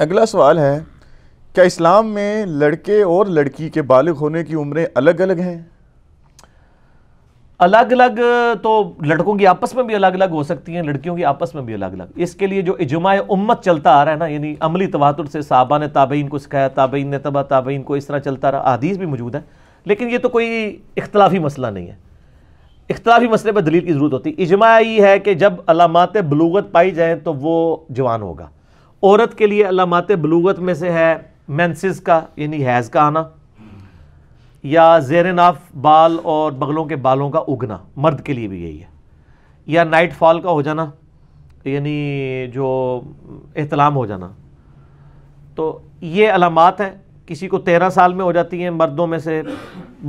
अगला सवाल है क्या इस्लाम में लड़के और लड़की के बालिग होने की उम्रें अलग अलग हैं अलग अलग तो लड़कों की आपस में भी अलग अलग हो सकती हैं लड़कियों की आपस में भी अलग अलग इसके लिए जो इजमा उम्मत चलता आ रहा है ना यानी अमली तवातुर से साहबा ने ताबेन को सिखाया ताबेन ने तबा ताबेन को इस तरह चलता रहा आदीज भी मौजूद है लेकिन ये तो कोई इख्तलाफी मसला नहीं है इख्तलाफी मसले पर दलील की ज़रूरत होती है इजमा ये है कि जब अलामत बलूगत पाई जाएँ तो वो जवान होगा औरत के लिए अलामत बलूगत में से है मैंसिस का यानी हैज़ का आना या जेर नाफ बाल और बगलों के बालों का उगना मर्द के लिए भी यही है या नाइट फॉल का हो जाना यानी जो एहतलाम हो जाना तो ये अलामत हैं किसी को तेरह साल में हो जाती हैं मर्दों में से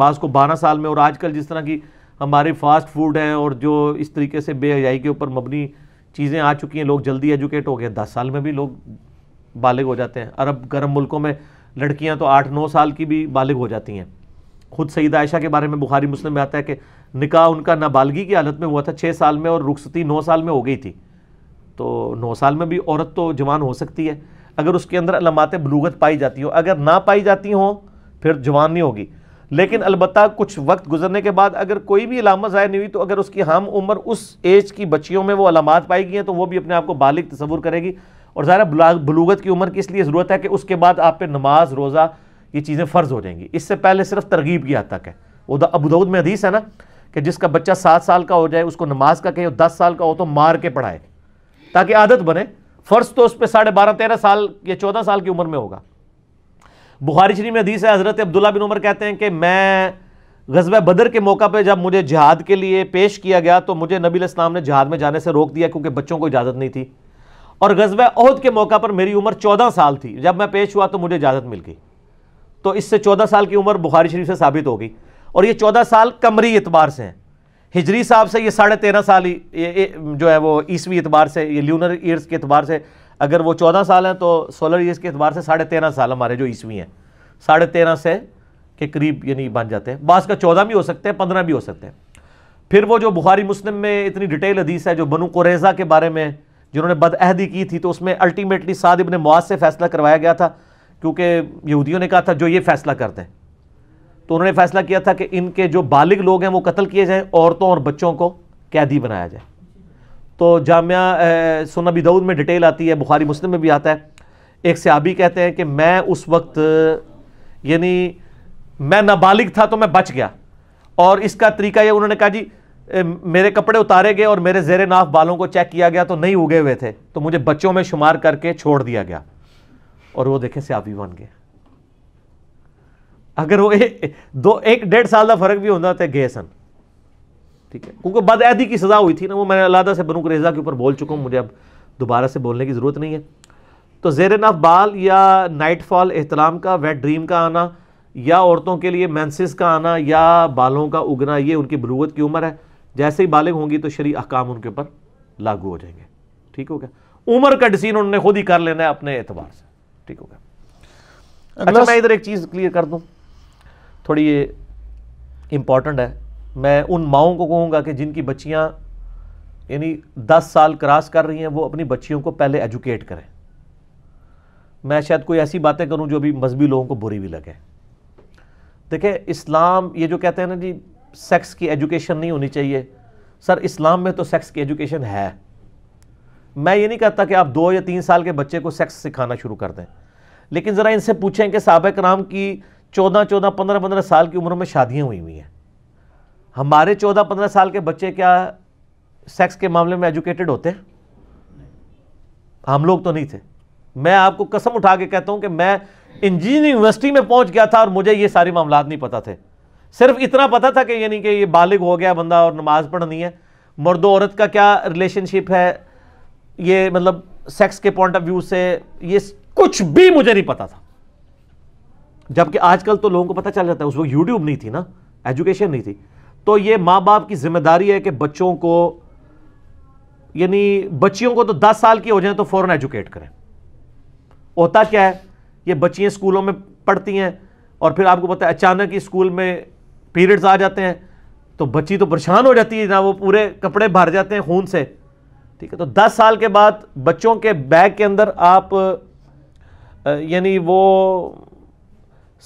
बास को बारह साल में और आजकल जिस तरह की हमारे फास्ट फूड हैं और जो इस तरीके से बेहयाई के ऊपर मबनी चीज़ें आ चुकी हैं लोग जल्दी एजुकेट हो गए दस साल में भी लोग बालिग हो जाते हैं अरब गर्म मुल्कों में लड़कियां तो आठ नौ साल की भी बालिग हो जाती हैं खुद सईद आयशा के बारे में बुखारी मुस्लिम में आता है कि निकाह उनका नाबालगी की हालत में हुआ था छः साल में और रुखसती नौ साल में हो गई थी तो नौ साल में भी औरत तो जवान हो सकती है अगर उसके अंदर अलमात बलूगत पाई जाती हो अगर ना पाई जाती हों फिर जवान नहीं होगी लेकिन अलबत् कुछ वक्त गुजरने के बाद अगर कोई भी अलामत ज़ाहिर नहीं हुई तो अगर उसकी हम उम्र उस एज की बच्चियों में वो अलामत पाई गई हैं तो वो भी अपने आप को बालिग तस्वूर करेगी और ज़रा बलूगत की उम्र की इसलिए ज़रूरत है कि उसके बाद आप पे नमाज रोज़ा ये चीज़ें फ़र्ज हो जाएंगी इससे पहले सिर्फ तरगीब की हद तक है वो अबूद में हदीस है ना कि जिसका बच्चा सात साल का हो जाए उसको नमाज का कहे और दस साल का हो तो मार के पढ़ाए ताकि आदत बने फ़र्ज तो उस पर साढ़े बारह तेरह साल या चौदह साल की उम्र में होगा बुखारी शरीफ में हदीस है हज़रत अब्दुल्ला बिन उमर कहते हैं कि मैं गजब बदर के मौका पर जब मुझे जहाद के लिए पेश किया गया तो मुझे नबी इस्लाम ने जहाद में जाने से रोक दिया क्योंकि बच्चों को इजाज़त नहीं थी और गजब अहद के मौका पर मेरी उम्र चौदह साल थी जब मैं पेश हुआ तो मुझे इजाज़त मिल गई तो इससे चौदह साल की उम्र बुखारी शरीफ से साबित होगी और ये चौदह साल कमरी एतबार से हैं हिजरी साहब से ये साढ़े तेरह साल ये, ये, जो है वो ईसवी एतबार से ये ल्यूनर ईयर्स के एतबार से अगर वो चौदह साल हैं तो सोलर ईयर्स के अतबार से साढ़े तेरह साल हमारे जो ईस्वी हैं साढ़े तेरह से के करीब यानी बन जाते हैं बास का चौदह भी हो सकते हैं पंद्रह भी हो सकते हैं फिर वो जो बुखारी मुस्लिम में इतनी डिटेल हदीस है जो बनु कुरेजा के बारे में जिन्होंने बदअहदी की थी तो उसमें अल्टीमेटली साद इबन मुआज से फैसला करवाया गया था क्योंकि यहूदियों ने कहा था जो ये फैसला करते हैं तो उन्होंने फैसला किया था कि इनके जो बालिग लोग हैं वो कत्ल किए जाएँ औरतों और बच्चों को कैदी बनाया जाए तो जामिया सुना भी दाऊद में डिटेल आती है बुखारी मुस्लिम में भी आता है एक सहाबी कहते हैं कि मैं उस वक्त यानी मैं नाबालिग था तो मैं बच गया और इसका तरीका ये उन्होंने कहा जी मेरे कपड़े उतारे गए और मेरे जेर नाफ बालों को चेक किया गया तो नहीं उगे हुए थे तो मुझे बच्चों में शुमार करके छोड़ दिया गया और वो देखें सहाबी बन गए अगर वो ए, दो एक डेढ़ साल का फर्क भी होता तो गए सन ठीक है क्योंकि बदऐदी की सज़ा हुई थी ना वो मैंने अलादा से बनू कुरेजा के ऊपर बोल चुका हूँ मुझे अब दोबारा से बोलने की ज़रूरत नहीं है तो जेर नफ बाल या नाइट फॉल एहतराम का वेट ड्रीम का आना या औरतों के लिए मैंसिस का आना या बालों का उगना ये उनकी बलूत की उम्र है जैसे ही बालिग होंगी तो शरी अहकाम उनके ऊपर लागू हो जाएंगे ठीक हो गया उम्र का डिसीन उन्होंने खुद ही कर लेना है अपने एतबार से ठीक हो गया अच्छा मैं इधर एक चीज़ क्लियर कर दूँ थोड़ी ये इम्पॉर्टेंट है मैं उन माओं को कहूँगा कि जिनकी बच्चियाँ यानी दस साल क्रॉस कर रही हैं वो अपनी बच्चियों को पहले एजुकेट करें मैं शायद कोई ऐसी बातें करूँ जो भी मजहबी लोगों को बुरी भी लगे देखिए इस्लाम ये जो कहते हैं ना जी सेक्स की एजुकेशन नहीं होनी चाहिए सर इस्लाम में तो सेक्स की एजुकेशन है मैं ये नहीं कहता कि आप दो या तीन साल के बच्चे को सेक्स सिखाना शुरू कर दें लेकिन ज़रा इनसे पूछें कि सबक राम की चौदह चौदह पंद्रह पंद्रह साल की उम्र में शादियाँ हुई हुई हैं हमारे चौदह पंद्रह साल के बच्चे क्या सेक्स के मामले में एजुकेटेड होते हैं हम लोग तो नहीं थे मैं आपको कसम उठा के कहता हूं कि मैं इंजीनियरिंग यूनिवर्सिटी में पहुंच गया था और मुझे ये सारे मामला नहीं पता थे सिर्फ इतना पता था कि यानी कि ये बालिग हो गया बंदा और नमाज पढ़नी है मर्द औरत का क्या रिलेशनशिप है ये मतलब सेक्स के पॉइंट ऑफ व्यू से ये कुछ भी मुझे नहीं पता था जबकि आजकल तो लोगों को पता चल जाता है उस वक्त यूट्यूब नहीं थी ना एजुकेशन नहीं थी तो ये माँ बाप की जिम्मेदारी है कि बच्चों को यानी बच्चियों को तो 10 साल की हो जाए तो फ़ौरन एजुकेट करें होता क्या है ये बच्चियाँ स्कूलों में पढ़ती हैं और फिर आपको पता है अचानक ही स्कूल में पीरियड्स आ जाते हैं तो बच्ची तो परेशान हो जाती है ना वो पूरे कपड़े भर जाते हैं खून से ठीक है तो 10 साल के बाद बच्चों के बैग के अंदर आप यानी वो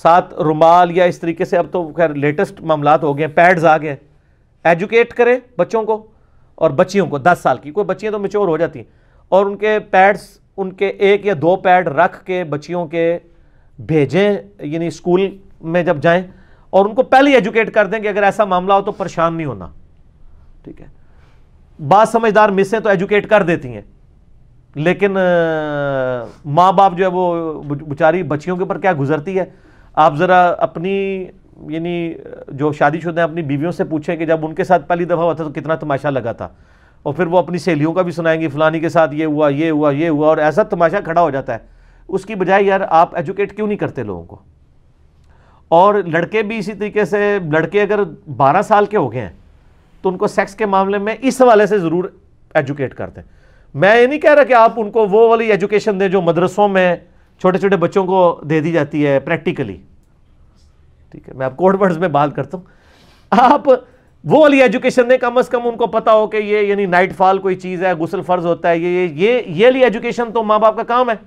साथ रुमाल या इस तरीके से अब तो खैर लेटेस्ट मामला हो गए पैड्स आ गए एजुकेट करें बच्चों को और बच्चियों को दस साल की कोई बच्चियाँ तो मेच्योर हो जाती हैं और उनके पैड्स उनके एक या दो पैड रख के बच्चियों के भेजें यानी स्कूल में जब जाएं और उनको पहले एजुकेट कर दें कि अगर ऐसा मामला हो तो परेशान नहीं होना ठीक है बात समझदार मिसें तो एजुकेट कर देती हैं लेकिन माँ बाप जो है वो बेचारी बच्चियों के ऊपर क्या गुजरती है आप ज़रा अपनी यानी जो शादीशुदा हैं अपनी बीवियों से पूछें कि जब उनके साथ पहली दफ़ा हुआ था तो कितना तमाशा लगा था और फिर वो अपनी सहेलियों का भी सुनाएंगी फ़लानी के साथ ये हुआ ये हुआ ये हुआ और ऐसा तमाशा खड़ा हो जाता है उसकी बजाय यार आप एजुकेट क्यों नहीं करते लोगों को और लड़के भी इसी तरीके से लड़के अगर 12 साल के हो गए हैं तो उनको सेक्स के मामले में इस हवाले से ज़रूर एजुकेट करते हैं मैं ये नहीं कह रहा कि आप उनको वो वाली एजुकेशन दें जो मदरसों में छोटे छोटे बच्चों को दे दी जाती है प्रैक्टिकली ठीक है मैं आप कोड वर्ड्स में बात करता हूँ आप वो वाली एजुकेशन दें कम अज़ कम उनको पता हो कि ये यानी नाइट फॉल कोई चीज़ है गुसल फ़र्ज होता है ये ये ये ये वाली एजुकेशन तो माँ बाप का काम है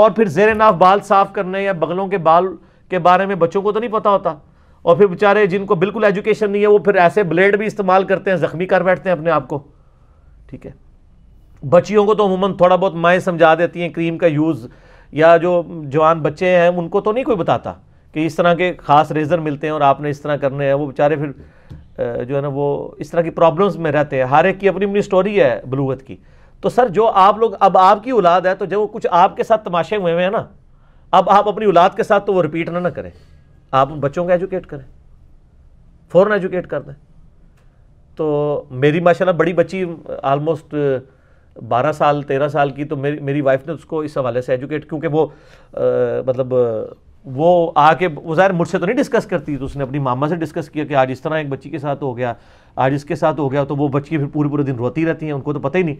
और फिर जेर नाफ बाल साफ़ करने या बगलों के बाल के बारे में बच्चों को तो नहीं पता होता और फिर बेचारे जिनको बिल्कुल एजुकेशन नहीं है वो फिर ऐसे ब्लेड भी इस्तेमाल करते हैं ज़ख्मी कर बैठते हैं अपने आप को ठीक है बच्चियों को तो अमूमन थोड़ा बहुत माएँ समझा देती हैं क्रीम का यूज़ या जो जवान बच्चे हैं उनको तो नहीं कोई बताता कि इस तरह के ख़ास रेज़र मिलते हैं और आपने इस तरह करने हैं वो बेचारे फिर जो है ना वो इस तरह की प्रॉब्लम्स में रहते हैं हर एक की अपनी अपनी स्टोरी है बलूगत की तो सर जो आप लोग अब आपकी औलाद है तो जो कुछ आपके साथ तमाशे हुए हुए हैं ना अब आप अपनी औलाद के साथ तो वो रिपीट ना ना करें आप उन बच्चों को एजुकेट करें फ़ौरन एजुकेट कर दें तो मेरी माशाल्लाह बड़ी बच्ची आलमोस्ट बारह साल तेरह साल की तो मेरी मेरी वाइफ ने उसको इस हवाले से एजुकेट क्योंकि वो आ, मतलब वो आके वो ज़ाहिर मुझसे तो नहीं डिस्कस करती तो उसने अपनी मामा से डिस्कस किया कि आज इस तरह एक बच्ची के साथ हो गया आज इसके साथ हो गया तो वो बच्ची फिर पूरे पूरे दिन रोती रहती हैं उनको तो पता ही नहीं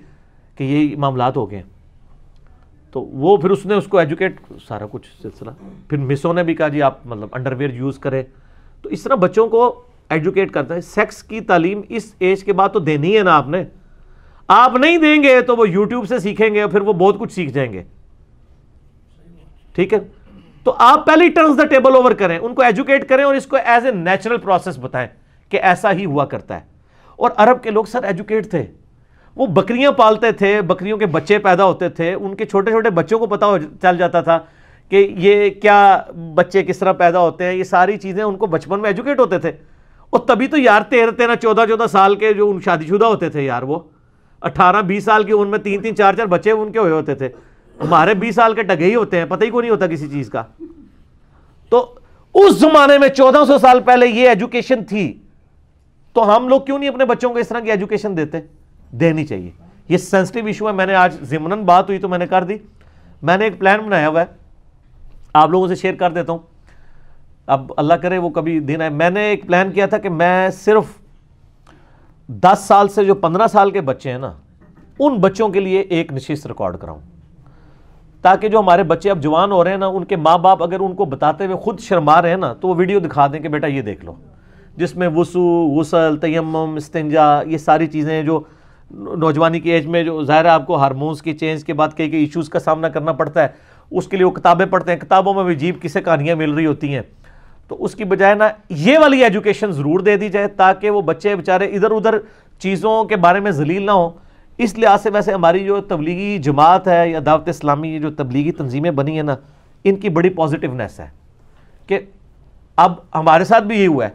कि ये मामला हो गए तो वो फिर उसने उसको एजुकेट सारा कुछ सिलसिला फिर मिसो ने भी कहा जी आप मतलब अंडरवेयर यूज़ करें तो इस तरह बच्चों को एजुकेट करता है सेक्स की तालीम इस एज के बाद तो देनी है ना आपने आप नहीं देंगे तो वो यूट्यूब से सीखेंगे और फिर वो बहुत कुछ सीख जाएंगे ठीक है तो आप पहले टर्न्स द टेबल ओवर करें उनको एजुकेट करें और इसको एज ए नेचुरल प्रोसेस बताएं कि ऐसा ही हुआ करता है और अरब के लोग सर एजुकेट थे वो बकरियां पालते थे बकरियों के बच्चे पैदा होते थे उनके छोटे छोटे बच्चों को पता चल जाता था कि ये क्या बच्चे किस तरह पैदा होते हैं ये सारी चीज़ें उनको बचपन में एजुकेट होते थे और तभी तो यार तेरह तेरह चौदह चौदह साल के जो उन शादीशुदा होते थे यार वो अट्ठारह बीस साल की उम्र में तीन तीन चार चार बच्चे उनके हुए होते थे हमारे बीस साल के टगे ही होते हैं पता ही को नहीं होता किसी चीज का तो उस जमाने में चौदह सौ साल पहले ये एजुकेशन थी तो हम लोग क्यों नहीं अपने बच्चों को इस तरह की एजुकेशन देते देनी चाहिए ये सेंसिटिव इशू है मैंने आज जिमनन बात हुई तो मैंने कर दी मैंने एक प्लान बनाया हुआ है आप लोगों से शेयर कर देता हूं अब अल्लाह करे वो कभी दिन आए मैंने एक प्लान किया था कि मैं सिर्फ दस साल से जो पंद्रह साल के बच्चे हैं ना उन बच्चों के लिए एक नशीस रिकॉर्ड कराऊं ताकि जो हमारे बच्चे अब जवान हो रहे हैं ना उनके माँ बाप अगर उनको बताते हुए खुद शर्मा रहे हैं ना तो वो वीडियो दिखा दें कि बेटा ये देख लो जिसमें वसू वसल तयम इस्तंजा ये सारी चीज़ें जो नौजवानी की एज में जो ज़ाहिर आपको हारमोन्स की चेंज के बाद कई कई इश्यूज़ का सामना करना पड़ता है उसके लिए वो किताबें पढ़ते हैं किताबों में भी जीप किसे कहानियाँ मिल रही होती हैं तो उसकी बजाय ना ये वाली एजुकेशन ज़रूर दे दी जाए ताकि वो बच्चे बेचारे इधर उधर चीज़ों के बारे में जलील ना हो इस लिहाज से वैसे हमारी जो तबलीगी जमात है या दावत इस्लामी जो तबलीगी तंजीमें बनी है ना इनकी बड़ी पॉजिटिवनेस है कि अब हमारे साथ भी यही हुआ है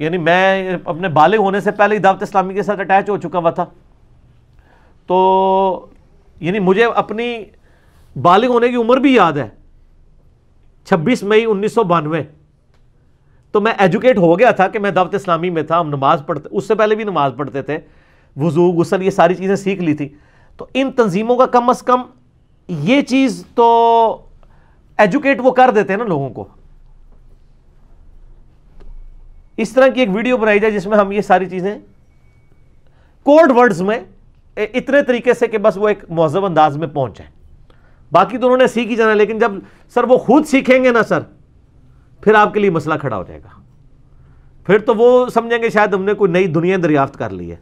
यानी मैं अपने बालिग होने से पहले ही दावत इस्लामी के साथ अटैच हो चुका हुआ था तो यानी मुझे अपनी बालिग होने की उम्र भी याद है 26 मई उन्नीस सौ बानवे तो मैं एजुकेट हो गया था कि मैं दावत इस्लामी में था हम नमाज पढ़ते उससे पहले भी नमाज पढ़ते थे वजू गसल ये सारी चीज़ें सीख ली थी तो इन तंजीमों का कम अज़ कम ये चीज़ तो एजुकेट वो कर देते हैं ना लोगों को इस तरह की एक वीडियो बनाई जाए जिसमें हम ये सारी चीज़ें कोड वर्ड्स में इतने तरीके से कि बस वो एक मौजब अंदाज में पहुंचे बाकी तो उन्होंने सीख ही जाना लेकिन जब सर वो खुद सीखेंगे ना सर फिर आपके लिए मसला खड़ा हो जाएगा फिर तो वो समझेंगे शायद हमने कोई नई दुनिया दरियाफ्त कर ली है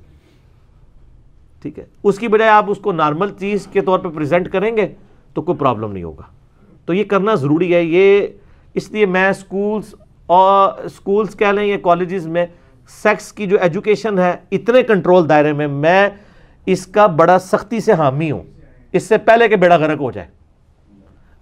ठीक है उसकी बजाय आप उसको नॉर्मल चीज़ के तौर पे प्रेजेंट करेंगे तो कोई प्रॉब्लम नहीं होगा तो ये करना ज़रूरी है ये इसलिए मैं स्कूल्स और स्कूल्स कह लें या कॉलेजेस में सेक्स की जो एजुकेशन है इतने कंट्रोल दायरे में मैं इसका बड़ा सख्ती से हामी हूं इससे पहले कि बेड़ा गर्क हो जाए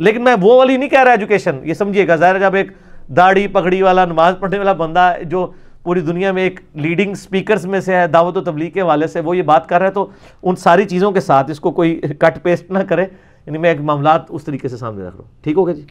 लेकिन मैं वो वाली नहीं कह रहा एजुकेशन ये समझिएगा ज़ाहिर जब एक दाढ़ी पगड़ी वाला नमाज पढ़ने वाला बंदा जो पूरी दुनिया में एक लीडिंग स्पीकर्स में से है दावत व तबलीग के वाले से वो ये बात कर रहा है तो उन सारी चीज़ों के साथ इसको कोई कट पेस्ट ना करे यानी मैं एक मामला उस तरीके से सामने रख रहा हूँ ठीक हो गया जी